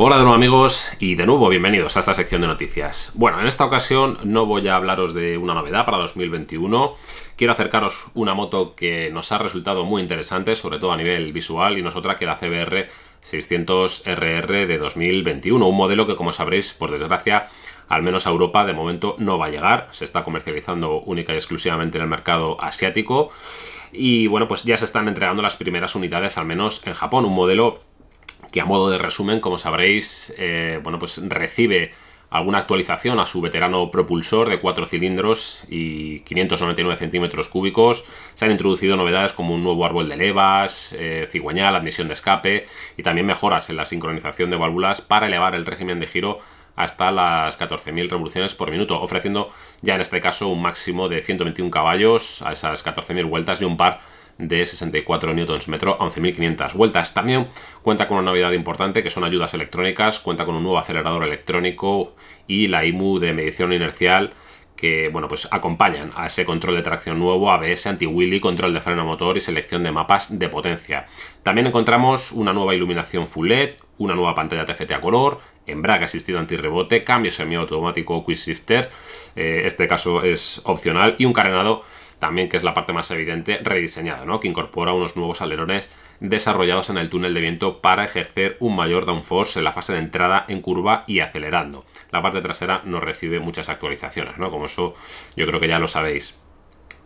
Hola de nuevo amigos y de nuevo bienvenidos a esta sección de noticias. Bueno, en esta ocasión no voy a hablaros de una novedad para 2021. Quiero acercaros una moto que nos ha resultado muy interesante, sobre todo a nivel visual, y nosotras que la CBR 600RR de 2021. Un modelo que, como sabréis, por desgracia, al menos a Europa de momento no va a llegar. Se está comercializando única y exclusivamente en el mercado asiático. Y bueno, pues ya se están entregando las primeras unidades, al menos en Japón, un modelo que a modo de resumen, como sabréis, eh, bueno, pues recibe alguna actualización a su veterano propulsor de 4 cilindros y 599 centímetros cúbicos. Se han introducido novedades como un nuevo árbol de levas, eh, cigüeñal, admisión de escape y también mejoras en la sincronización de válvulas para elevar el régimen de giro hasta las 14.000 revoluciones por minuto, ofreciendo ya en este caso un máximo de 121 caballos a esas 14.000 vueltas y un par de 64 Nm, 11.500 vueltas. También cuenta con una novedad importante que son ayudas electrónicas, cuenta con un nuevo acelerador electrónico y la IMU de medición inercial que bueno, pues acompañan a ese control de tracción nuevo, ABS, anti-wheelie, control de freno motor y selección de mapas de potencia. También encontramos una nueva iluminación full LED, una nueva pantalla TFT a color, embrague asistido antirrebote, cambio semiautomático quiz shifter, eh, este caso es opcional, y un carenado también, que es la parte más evidente, rediseñado, ¿no? que incorpora unos nuevos alerones desarrollados en el túnel de viento para ejercer un mayor downforce en la fase de entrada en curva y acelerando. La parte trasera no recibe muchas actualizaciones, ¿no? como eso yo creo que ya lo sabéis.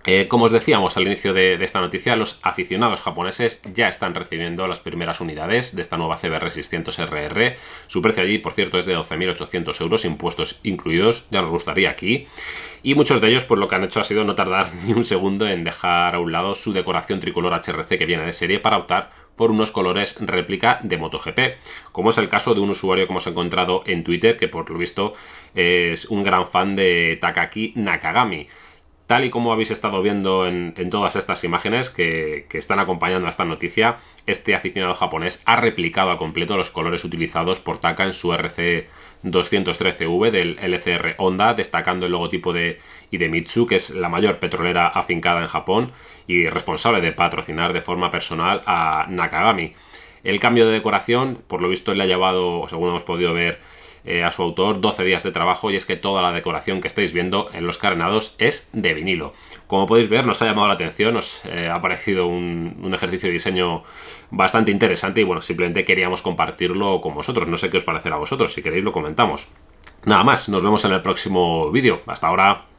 Eh, como os decíamos al inicio de, esta noticia, los aficionados japoneses ya están recibiendo las primeras unidades de esta nueva CBR 600RR. Su precio allí, por cierto, es de 12.800 euros, impuestos incluidos, ya nos gustaría aquí. Y muchos de ellos, pues lo que han hecho ha sido no tardar ni un segundo en dejar a un lado su decoración tricolor HRC que viene de serie para optar por unos colores réplica de MotoGP, como es el caso de un usuario que hemos encontrado en Twitter, que por lo visto es un gran fan de Takaki Nakagami y como habéis estado viendo en, todas estas imágenes que, están acompañando a esta noticia, este aficionado japonés ha replicado a completo los colores utilizados por Taka en su RC 213V del LCR Honda, destacando el logotipo de Idemitsu, que es la mayor petrolera afincada en Japón y responsable de patrocinar de forma personal a Nakagami. El cambio de decoración, por lo visto, le ha llevado, según hemos podido ver, eh, a su autor 12 días de trabajo y es que toda la decoración que estáis viendo en los carenados es de vinilo. Como podéis ver nos ha llamado la atención, nos eh, ha parecido un, un, ejercicio de diseño bastante interesante y bueno, simplemente queríamos compartirlo con vosotros. No sé qué os parecerá a vosotros, si queréis lo comentamos. Nada más, nos vemos en el próximo vídeo. Hasta ahora.